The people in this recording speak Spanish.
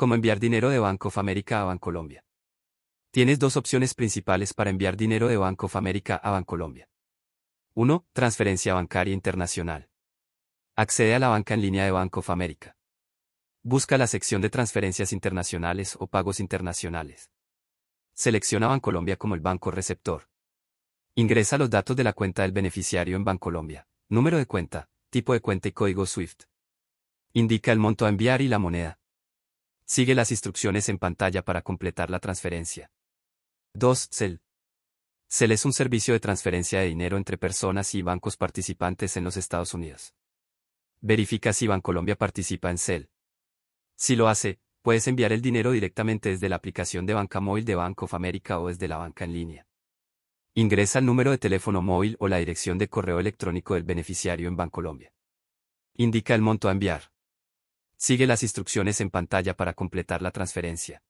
como enviar dinero de Banco of America a Bancolombia. Tienes dos opciones principales para enviar dinero de Banco of America a Bancolombia. 1. Transferencia bancaria internacional. Accede a la banca en línea de Banco of America. Busca la sección de transferencias internacionales o pagos internacionales. Selecciona Bancolombia como el banco receptor. Ingresa los datos de la cuenta del beneficiario en Bancolombia, número de cuenta, tipo de cuenta y código SWIFT. Indica el monto a enviar y la moneda. Sigue las instrucciones en pantalla para completar la transferencia. 2. CEL. CEL es un servicio de transferencia de dinero entre personas y bancos participantes en los Estados Unidos. Verifica si Bancolombia participa en CEL. Si lo hace, puedes enviar el dinero directamente desde la aplicación de banca móvil de Bank of America o desde la banca en línea. Ingresa el número de teléfono móvil o la dirección de correo electrónico del beneficiario en Bancolombia. Indica el monto a enviar. Sigue las instrucciones en pantalla para completar la transferencia.